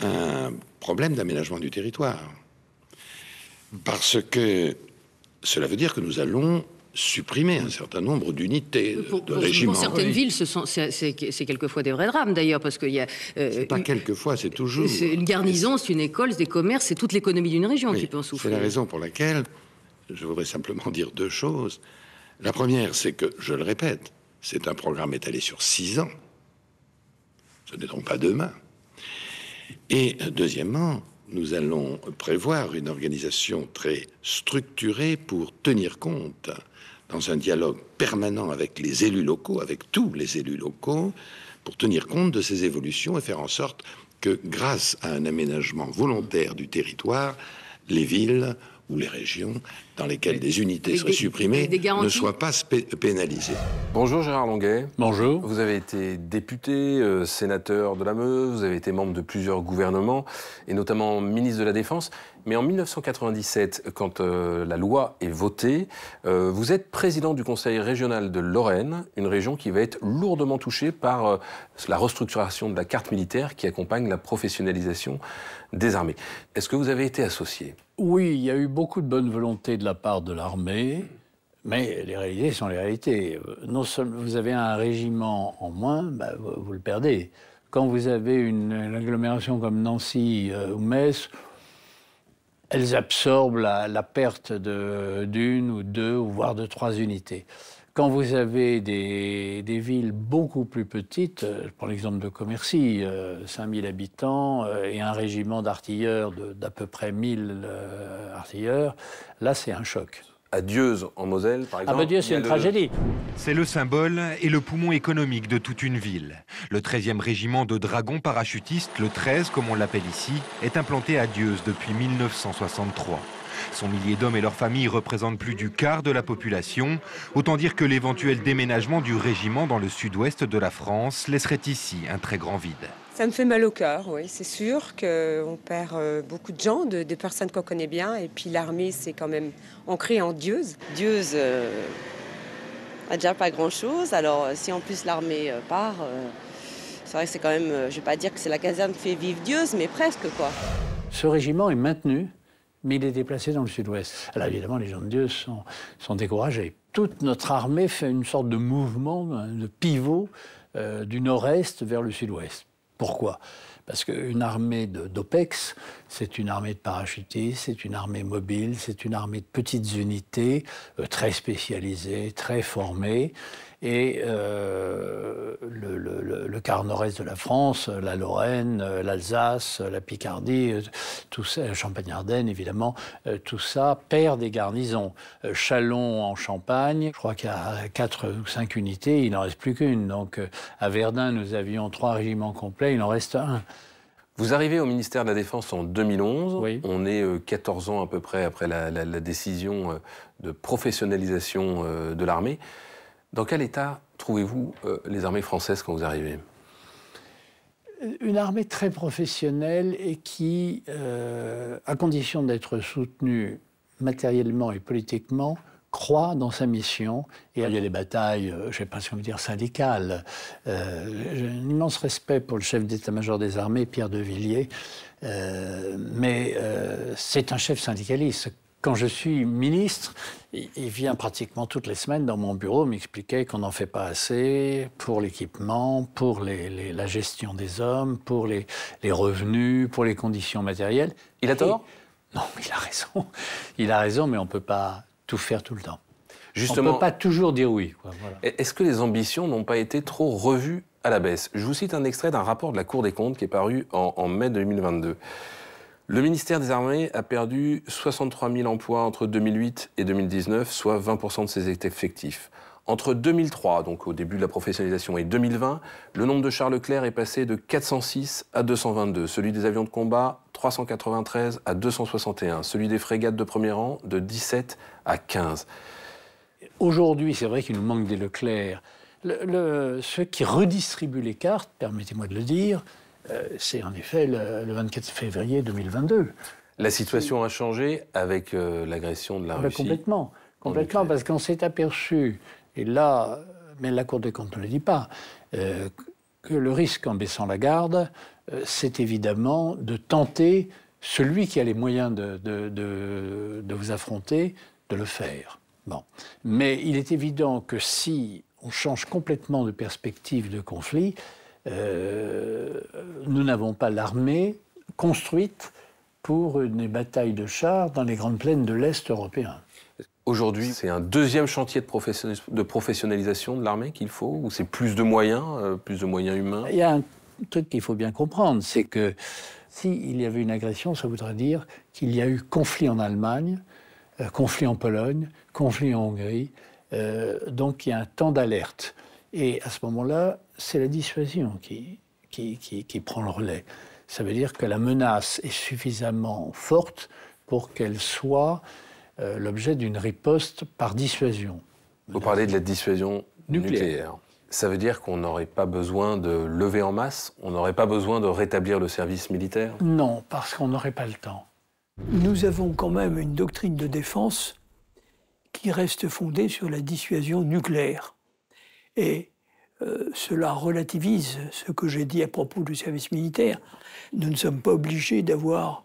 un problème d'aménagement du territoire. Parce que cela veut dire que nous allons supprimer un certain nombre d'unités euh, de régiments. Pour certaines villes, c'est quelquefois des vrais drames d'ailleurs, parce qu'il y a... Euh, c'est pas quelquefois, c'est toujours... une garnison, c'est une école, c'est des commerces, c'est toute l'économie d'une région qui peut en souffrir. C'est la raison pour laquelle je voudrais simplement dire deux choses. La première, c'est que, je le répète, c'est un programme étalé sur six ans. Ce n'est donc pas demain. Et deuxièmement, nous allons prévoir une organisation très structurée pour tenir compte, dans un dialogue permanent avec les élus locaux, avec tous les élus locaux, pour tenir compte de ces évolutions et faire en sorte que, grâce à un aménagement volontaire du territoire, les villes ou les régions dans lesquelles des unités seraient supprimées ne soient pas pénalisées. Bonjour Gérard Longuet. Bonjour. Vous avez été député, euh, sénateur de la Meuse, vous avez été membre de plusieurs gouvernements et notamment ministre de la Défense. Mais en 1997, quand euh, la loi est votée, euh, vous êtes président du conseil régional de Lorraine, une région qui va être lourdement touchée par euh, la restructuration de la carte militaire qui accompagne la professionnalisation des armées. Est-ce que vous avez été associé Oui, il y a eu beaucoup de bonne volonté de la part de l'armée. Mais les réalités sont les réalités. Non seulement vous avez un régiment en moins, bah, vous, le perdez. Quand vous avez une agglomération comme Nancy ou Metz, elles absorbent la, perte d'une ou deux, voire de trois unités. Quand vous avez des, villes beaucoup plus petites, euh, pour l'exemple de Commercy, 5000 euh, habitants euh, et un régiment d'artilleurs d'à peu près 1000 artilleurs, là c'est un choc à en Moselle, par ah, exemple. c'est une tragédie. C'est le symbole et le poumon économique de toute une ville. Le 13e régiment de dragons parachutistes, le 13 comme on l'appelle ici, est implanté à Dieuze depuis 1963. Son millier d'hommes et leurs familles représentent plus du quart de la population. Autant dire que l'éventuel déménagement du régiment dans le sud-ouest de la France laisserait ici un très grand vide. Ça me fait mal au cœur, oui. C'est sûr qu'on perd euh, beaucoup de gens, de, personnes qu'on connaît bien. Et puis l'armée, c'est quand même ancré en Dieuse. Dieuse euh, a déjà pas grand-chose. Alors euh, si en plus l'armée part, c'est vrai que c'est quand même, je vais pas dire que c'est la caserne fait vivre Dieuse, mais presque quoi. Ce régiment est maintenu, mais il est déplacé dans le sud-ouest. Alors évidemment, les gens de Dieu sont, sont découragés. Toute notre armée fait une sorte de mouvement, hein, de pivot du nord-est vers le sud-ouest. Pourquoi Parce qu'une armée d'OPEX, c'est une armée de parachutistes, c'est une armée mobile, c'est une armée de petites unités, euh, très spécialisées, très formées et euh, le, quart nord-est de la France, la Lorraine, euh, l'Alsace, euh, la Picardie, tout ça, Champagne-Ardenne évidemment, tout ça perd des garnisons. Chalon en Champagne, je crois qu'il y a 4 ou 5 unités, il n'en reste plus qu'une. Donc à Verdun, nous avions trois régiments complets, il en reste un. Vous arrivez au ministère de la Défense en 2011. Oui. On est 14 ans à peu près après la décision de professionnalisation de l'armée. Dans quel état trouvez-vous euh, les armées françaises quand vous arrivez Une armée très professionnelle et qui, euh, à condition d'être soutenue matériellement et politiquement, croit dans sa mission. Et il y a des batailles, euh, je ne sais pas si on veut dire syndicales. J'ai un immense respect pour le chef d'état-major des armées, Pierre de Villiers, mais c'est un chef syndicaliste quand je suis ministre, il vient pratiquement toutes les semaines dans mon bureau m'expliquer qu'on n'en fait pas assez pour l'équipement, pour la gestion des hommes, pour les, revenus, pour les conditions matérielles. Il a tort Non, <laughs> il a raison. Il a raison, mais on ne peut pas tout faire tout le temps. Justement, on ne peut pas toujours dire oui. Est-ce que les ambitions n'ont pas été trop revues à la baisse Je vous cite un extrait d'un rapport de la Cour des comptes qui est paru en mai 2022. Le ministère des Armées a perdu 63 000 emplois entre 2008 et 2019, soit 20 de ses effectifs. Entre 2003, donc au début de la professionnalisation, et 2020, le nombre de chars Leclerc est passé de 406 à 222, celui des avions de combat 393 à 261, celui des frégates de premier rang de 17 à 15. Aujourd'hui, c'est vrai qu'il nous manque des Leclerc. ceux qui redistribuent les cartes, permettez-moi de le dire, euh, c'est en effet le, 24 février 2022. La situation a changé avec euh, l'agression de la ah ben, Russie. Complètement, complètement, parce qu'on s'est aperçu, et là, mais la Cour des comptes ne le dit pas, euh, que le risque en baissant la garde, c'est évidemment de tenter celui qui a les moyens de, vous affronter, de le faire. Bon. Mais il est évident que si on change complètement de perspective de conflit, euh, nous n'avons pas l'armée construite pour une bataille de chars dans les grandes plaines de l'Est européen. Aujourd'hui, c'est un deuxième chantier de, professionnalisation de l'armée qu'il faut, ou c'est plus de moyens, euh, plus de moyens humains Il y a un truc qu'il faut bien comprendre, c'est que s'il y avait une agression, ça voudrait dire qu'il y a eu conflit en Allemagne, euh, conflit en Pologne, conflit en Hongrie, donc il y a un temps d'alerte. Et à ce moment-là, c'est la dissuasion qui, qui, qui, prend le relais. Ça veut dire que la menace est suffisamment forte pour qu'elle soit euh, l'objet d'une riposte par dissuasion. Vous parlez de la dissuasion nucléaire. Ça veut dire qu'on n'aurait pas besoin de lever en masse, on n'aurait pas besoin de rétablir le service militaire Non, parce qu'on n'aurait pas le temps. Nous avons quand même une doctrine de défense qui reste fondée sur la dissuasion nucléaire. Et euh, cela relativise ce que j'ai dit à propos du service militaire. Nous ne sommes pas obligés d'avoir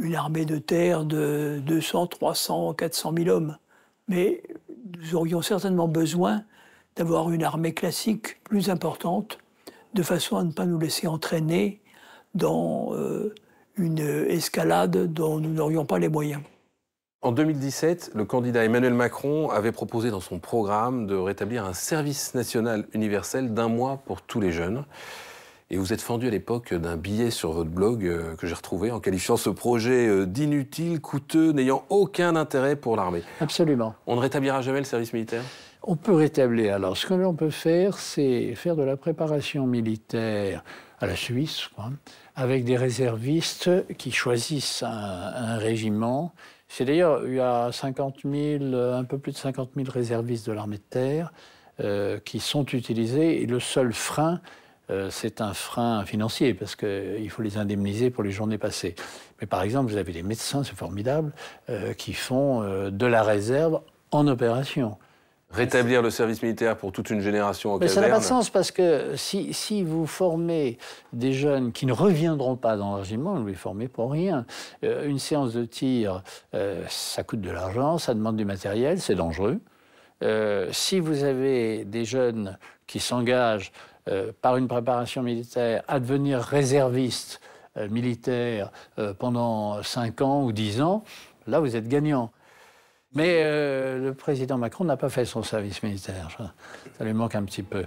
une armée de terre de 200, 300, 400 000 hommes. Mais nous aurions certainement besoin d'avoir une armée classique plus importante, de façon à ne pas nous laisser entraîner dans euh, une escalade dont nous n'aurions pas les moyens. En 2017, le candidat Emmanuel Macron avait proposé dans son programme de rétablir un service national universel d'un mois pour tous les jeunes. Et vous êtes fendu à l'époque d'un billet sur votre blog euh, que j'ai retrouvé en qualifiant ce projet euh, d'inutile, coûteux, n'ayant aucun intérêt pour l'armée. Absolument. On ne rétablira jamais le service militaire On peut rétablir. Alors, ce que l'on peut faire, c'est faire de la préparation militaire à la Suisse, avec des réservistes qui choisissent un régiment c'est d'ailleurs il y a un peu plus de 50 000 réservistes de l'armée de terre euh, qui sont utilisés. Et le seul frein, euh, c'est un frein financier parce qu'il euh, faut les indemniser pour les journées passées. Mais par exemple, vous avez des médecins, c'est formidable, qui font de la réserve en opération rétablir le service militaire pour toute une génération au Mais Ça n'a pas de sens parce que si, vous formez des jeunes qui ne reviendront pas dans le régiment, vous les formez pour rien. Euh, une séance de tir, euh, ça coûte de l'argent, ça demande du matériel, c'est dangereux. Euh, si vous avez des jeunes qui s'engagent par une préparation militaire à devenir réservistes militaires pendant 5 ans ou 10 ans, là vous êtes gagnant. Mais euh, le président Macron n'a pas fait son service militaire. ça lui manque un petit peu.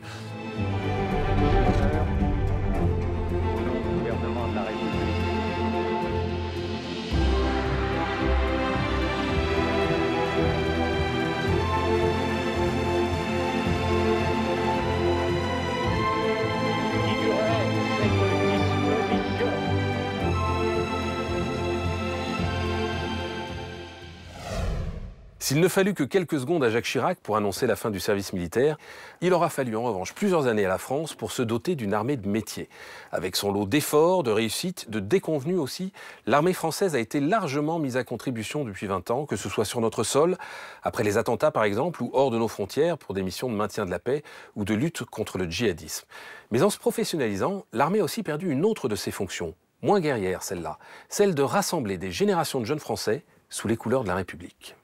S'il ne fallut que quelques secondes à Jacques Chirac pour annoncer la fin du service militaire, il aura fallu en revanche plusieurs années à la France pour se doter d'une armée de métier. Avec son lot d'efforts, de réussites, de déconvenues aussi, l'armée française a été largement mise à contribution depuis 20 ans, que ce soit sur notre sol, après les attentats par exemple, ou hors de nos frontières pour des missions de maintien de la paix ou de lutte contre le djihadisme. Mais en se professionnalisant, l'armée a aussi perdu une autre de ses fonctions, moins guerrière celle-là, celle de rassembler des générations de jeunes Français sous les couleurs de la République.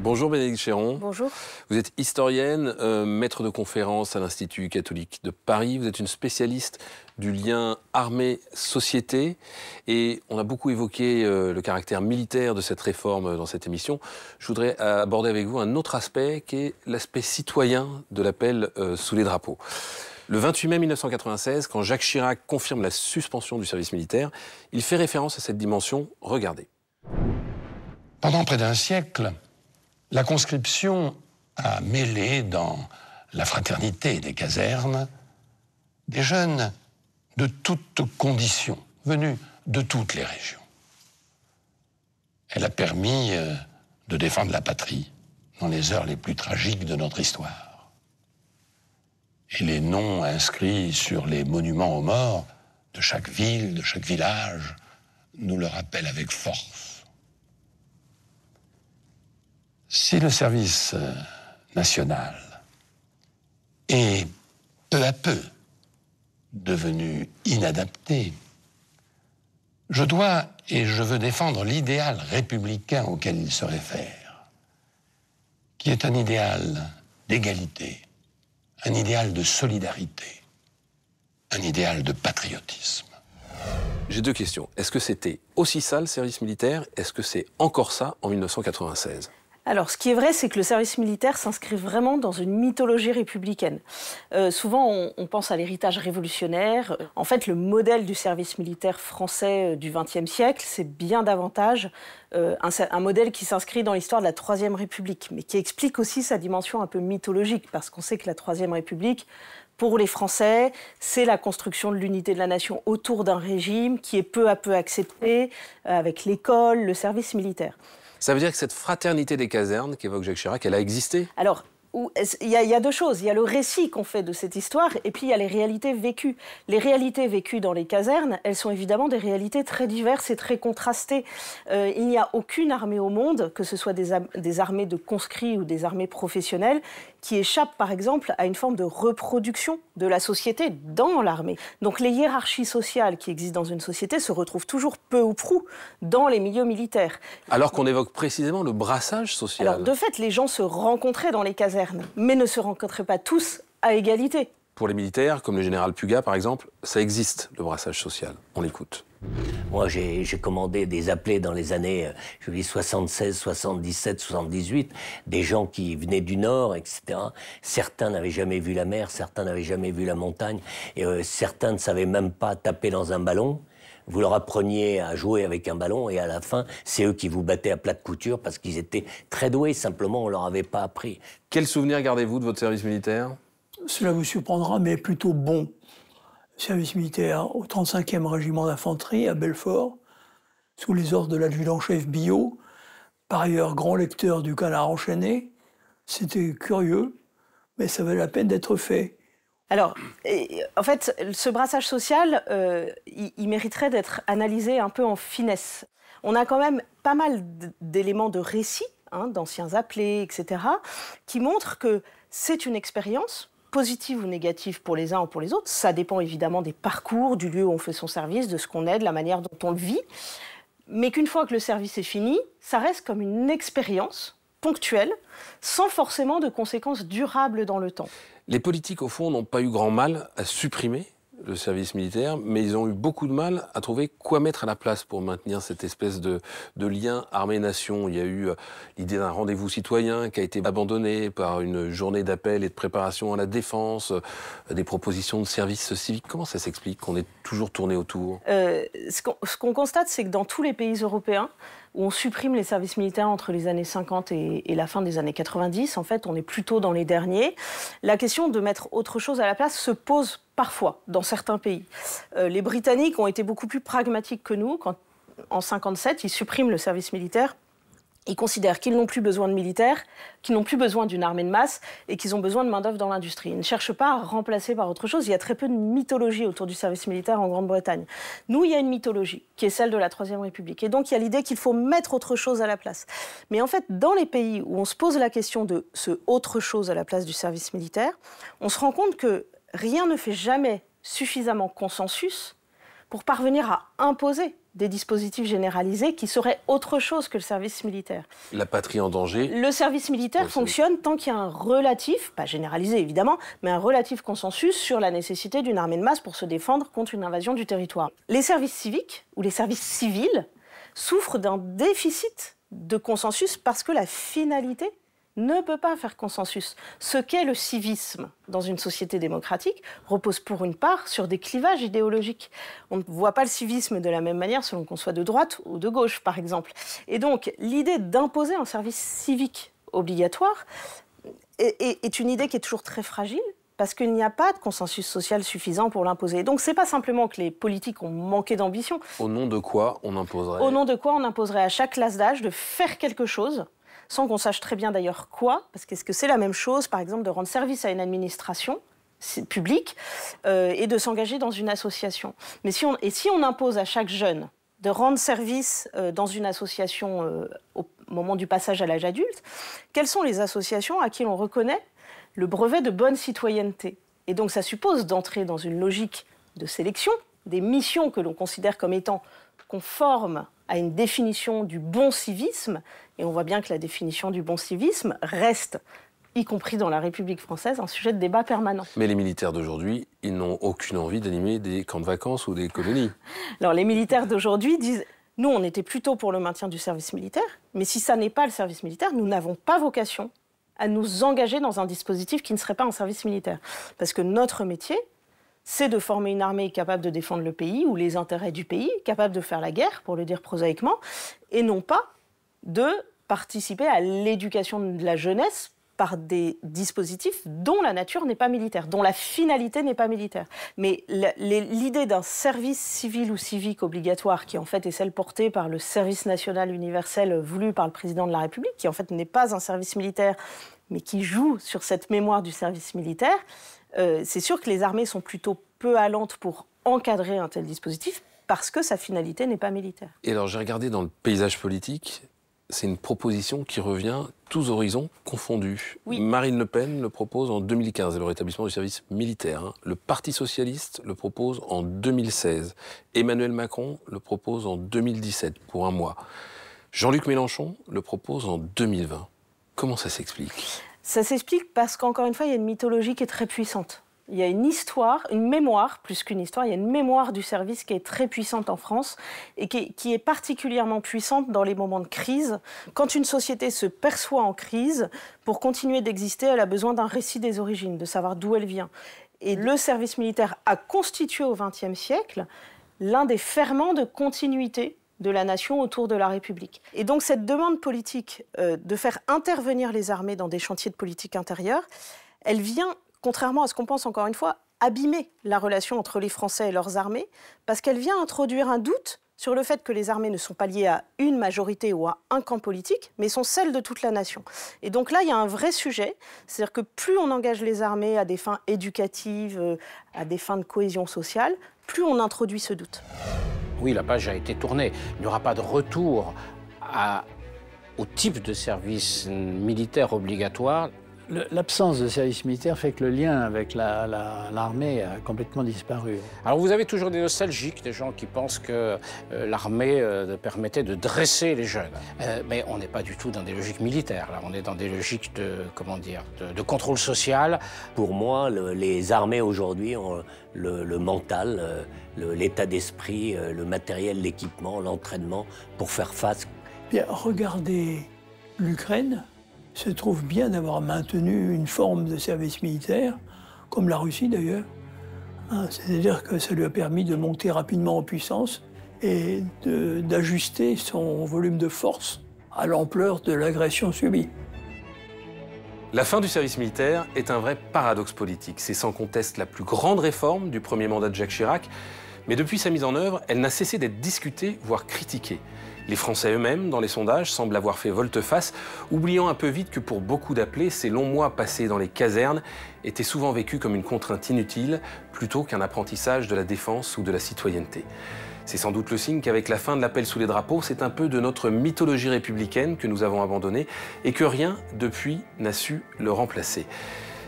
Bonjour Bénédicte Chéron. Bonjour. Vous êtes historienne, euh, maître de conférence à l'Institut catholique de Paris. Vous êtes une spécialiste du lien armée-société. Et on a beaucoup évoqué euh, le caractère militaire de cette réforme dans cette émission. Je voudrais euh, aborder avec vous un autre aspect qui est l'aspect citoyen de l'appel sous les drapeaux. Le 28 mai 1996, quand Jacques Chirac confirme la suspension du service militaire, il fait référence à cette dimension. Regardez. Pendant près d'un siècle, la conscription a mêlé dans la fraternité des casernes des jeunes de toutes conditions, venus de toutes les régions. Elle a permis euh, de défendre la patrie dans les heures les plus tragiques de notre histoire. Et les noms inscrits sur les monuments aux morts de chaque ville, de chaque village, nous le rappellent avec force. Si le service euh, national est peu à peu devenu inadapté, je dois et je veux défendre l'idéal républicain auquel il se réfère, qui est un idéal d'égalité, un idéal de solidarité, un idéal de patriotisme. J'ai deux questions. Est-ce que c'était aussi ça le service militaire Est-ce que c'est encore ça en 1996 alors, ce qui est vrai, c'est que le service militaire s'inscrit vraiment dans une mythologie républicaine. Euh, souvent, on, pense à l'héritage révolutionnaire. En fait, le modèle du service militaire français euh, du XXe siècle, c'est bien davantage euh, un, modèle qui s'inscrit dans l'histoire de la Troisième République, mais qui explique aussi sa dimension un peu mythologique, parce qu'on sait que la Troisième République, pour les Français, c'est la construction de l'unité de la nation autour d'un régime qui est peu à peu accepté avec l'école, le service militaire. Ça veut dire que cette fraternité des casernes qu'évoque Jacques Chirac, elle a existé Alors, il y, a deux choses. Il y a le récit qu'on fait de cette histoire et puis il y a les réalités vécues. Les réalités vécues dans les casernes, elles sont évidemment des réalités très diverses et très contrastées. Euh, il n'y a aucune armée au monde, que ce soit des, des armées de conscrits ou des armées professionnelles, qui échappe par exemple à une forme de reproduction de la société dans l'armée. Donc les hiérarchies sociales qui existent dans une société se retrouvent toujours peu ou prou dans les milieux militaires. Alors qu'on évoque précisément le brassage social. Alors de fait, les gens se rencontraient dans les casernes mais ne se rencontraient pas tous à égalité. Pour les militaires, comme le général Puga par exemple, ça existe, le brassage social. On l'écoute. Moi, j'ai commandé des appelés dans les années, 76, 77, 78, des gens qui venaient du Nord, etc. Certains n'avaient jamais vu la mer, certains n'avaient jamais vu la montagne, et euh, certains ne savaient même pas taper dans un ballon vous leur appreniez à jouer avec un ballon et à la fin, c'est eux qui vous battaient à plat de couture parce qu'ils étaient très doués, simplement on ne leur avait pas appris. Quel souvenir gardez-vous de votre service militaire Cela vous surprendra, mais plutôt bon. Service militaire au 35e régiment d'infanterie à Belfort, sous les ordres de l'adjudant-chef Billot, par ailleurs grand lecteur du Canard enchaîné. C'était curieux, mais ça valait la peine d'être fait. Alors, en fait, ce brassage social, euh, il, mériterait d'être analysé un peu en finesse. On a quand même pas mal d'éléments de récit, hein, d'anciens appelés, etc., qui montrent que c'est une expérience positive ou négative pour les uns ou pour les autres. Ça dépend évidemment des parcours, du lieu où on fait son service, de ce qu'on est, de la manière dont on le vit. Mais qu'une fois que le service est fini, ça reste comme une expérience ponctuelle, sans forcément de conséquences durables dans le temps les politiques, au fond, n'ont pas eu grand mal à supprimer le service militaire, mais ils ont eu beaucoup de mal à trouver quoi mettre à la place pour maintenir cette espèce de, lien armée-nation. Il y a eu euh, l'idée d'un rendez-vous citoyen qui a été abandonné par une journée d'appel et de préparation à la défense, euh, des propositions de services civiques. Comment ça s'explique qu'on est toujours tourné autour euh, Ce qu'on constate, c'est que dans tous les pays européens, où on supprime les services militaires entre les années 50 et, et, la fin des années 90. En fait, on est plutôt dans les derniers. La question de mettre autre chose à la place se pose parfois dans certains pays. Euh, les Britanniques ont été beaucoup plus pragmatiques que nous. Quand, en 57, ils suppriment le service militaire. Ils considèrent qu'ils n'ont plus besoin de militaires, qu'ils n'ont plus besoin d'une armée de masse et qu'ils ont besoin de main-d'œuvre dans l'industrie. Ils ne cherchent pas à remplacer par autre chose. Il y a très peu de mythologie autour du service militaire en Grande-Bretagne. Nous, il y a une mythologie qui est celle de la Troisième République. Et donc, il y a l'idée qu'il faut mettre autre chose à la place. Mais en fait, dans les pays où on se pose la question de ce autre chose à la place du service militaire, on se rend compte que rien ne fait jamais suffisamment consensus pour parvenir à imposer des dispositifs généralisés qui seraient autre chose que le service militaire. La patrie en danger Le service militaire fonctionne tant qu'il y a un relatif, pas généralisé évidemment, mais un relatif consensus sur la nécessité d'une armée de masse pour se défendre contre une invasion du territoire. Les services civiques ou les services civils souffrent d'un déficit de consensus parce que la finalité ne peut pas faire consensus. Ce qu'est le civisme dans une société démocratique repose pour une part sur des clivages idéologiques. On ne voit pas le civisme de la même manière selon qu'on soit de droite ou de gauche, par exemple. Et donc, l'idée d'imposer un service civique obligatoire est, une idée qui est toujours très fragile parce qu'il n'y a pas de consensus social suffisant pour l'imposer. Donc ce n'est pas simplement que les politiques ont manqué d'ambition. Au nom de quoi on imposerait Au nom de quoi on imposerait à chaque classe d'âge de faire quelque chose sans qu'on sache très bien d'ailleurs quoi, parce ce que c'est la même chose, par exemple, de rendre service à une administration publique euh, et de s'engager dans une association. Mais si on, et si on impose à chaque jeune de rendre service euh, dans une association euh, au moment du passage à l'âge adulte, quelles sont les associations à qui l'on reconnaît le brevet de bonne citoyenneté Et donc ça suppose d'entrer dans une logique de sélection des missions que l'on considère comme étant conformes à une définition du bon civisme, et on voit bien que la définition du bon civisme reste y compris dans la République française, un sujet de débat permanent. Mais les militaires d'aujourd'hui, ils n'ont aucune envie d'animer des camps de vacances ou des colonies. <laughs> Alors les militaires d'aujourd'hui disent, nous, on était plutôt pour le maintien du service militaire, mais si ça n'est pas le service militaire, nous n'avons pas vocation à nous engager dans un dispositif qui ne serait pas un service militaire. Parce que notre métier, c'est de former une armée capable de défendre le pays ou les intérêts du pays, capable de faire la guerre, pour le dire prosaïquement, et non pas de participer à l'éducation de la jeunesse par des dispositifs dont la nature n'est pas militaire, dont la finalité n'est pas militaire. Mais l'idée d'un service civil ou civique obligatoire, qui en fait est celle portée par le service national universel voulu par le président de la République, qui en fait n'est pas un service militaire, mais qui joue sur cette mémoire du service militaire, euh, c'est sûr que les armées sont plutôt peu allantes pour encadrer un tel dispositif parce que sa finalité n'est pas militaire. Et alors j'ai regardé dans le paysage politique, c'est une proposition qui revient tous horizons confondus. Marine Le Pen le propose en 2015, le rétablissement du service militaire. Hein. Le Parti socialiste le propose en 2016. Emmanuel Macron le propose en 2017, pour un mois. Jean-Luc Mélenchon le propose en 2020. Comment ça s'explique ça s'explique parce qu'encore une fois, il y a une mythologie qui est très puissante. Il y a une histoire, une mémoire, plus qu'une histoire, il y a une mémoire du service qui est très puissante en France et qui est, particulièrement puissante dans les moments de crise. Quand une société se perçoit en crise, pour continuer d'exister, elle a besoin d'un récit des origines, de savoir d'où elle vient. Et le service militaire a constitué au XXe siècle l'un des ferments de continuité de la nation autour de la République. Et donc cette demande politique euh, de faire intervenir les armées dans des chantiers de politique intérieure, elle vient, contrairement à ce qu'on pense encore une fois, abîmer la relation entre les Français et leurs armées, parce qu'elle vient introduire un doute sur le fait que les armées ne sont pas liées à une majorité ou à un camp politique, mais sont celles de toute la nation. Et donc là, il y a un vrai sujet, c'est-à-dire que plus on engage les armées à des fins éducatives, euh, à des fins de cohésion sociale, plus on introduit ce doute oui, la page a été tournée. Il n'y aura pas de retour à, au type de service militaire obligatoire. L'absence de service militaire fait que le lien avec l'armée a complètement disparu. Alors vous avez toujours des nostalgiques, des gens qui pensent que euh, l'armée euh, permettait de dresser les jeunes. Euh, mais on n'est pas du tout dans des logiques militaires, là. on est dans des logiques de, comment dire, de, contrôle social. Pour moi, les armées aujourd'hui ont le, le mental l'état d'esprit, euh, le matériel, l'équipement, l'entraînement pour faire face. regardez l'Ukraine se trouve bien d'avoir maintenu une forme de service militaire, comme la Russie d'ailleurs. Hein, c'est-à-dire que ça lui a permis de monter rapidement en puissance et d'ajuster son volume de force à l'ampleur de l'agression subie. La fin du service militaire est un vrai paradoxe politique. C'est sans conteste la plus grande réforme du premier mandat de Jacques Chirac. Mais depuis sa mise en œuvre, elle n'a cessé d'être discutée, voire critiquée. Les Français eux-mêmes, dans les sondages, semblent avoir fait volte-face, oubliant un peu vite que pour beaucoup d'appelés, ces longs mois passés dans les casernes étaient souvent vécus comme une contrainte inutile, plutôt qu'un apprentissage de la défense ou de la citoyenneté. C'est sans doute le signe qu'avec la fin de l'appel sous les drapeaux, c'est un peu de notre mythologie républicaine que nous avons abandonnée et que rien, depuis, n'a su le remplacer.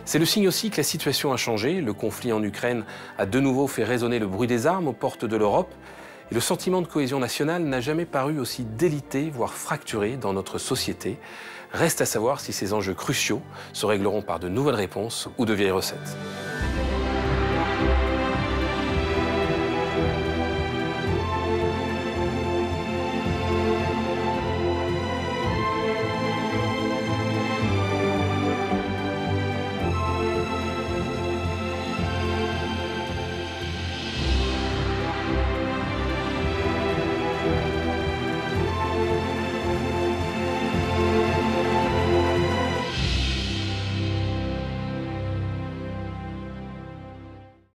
C'est le signe aussi que la situation a changé. Le conflit en Ukraine a de nouveau fait résonner le bruit des armes aux portes de l'Europe. Et le sentiment de cohésion nationale n'a jamais paru aussi délité, voire fracturé dans notre société. Reste à savoir si ces enjeux cruciaux se régleront par de nouvelles réponses ou de vieilles recettes.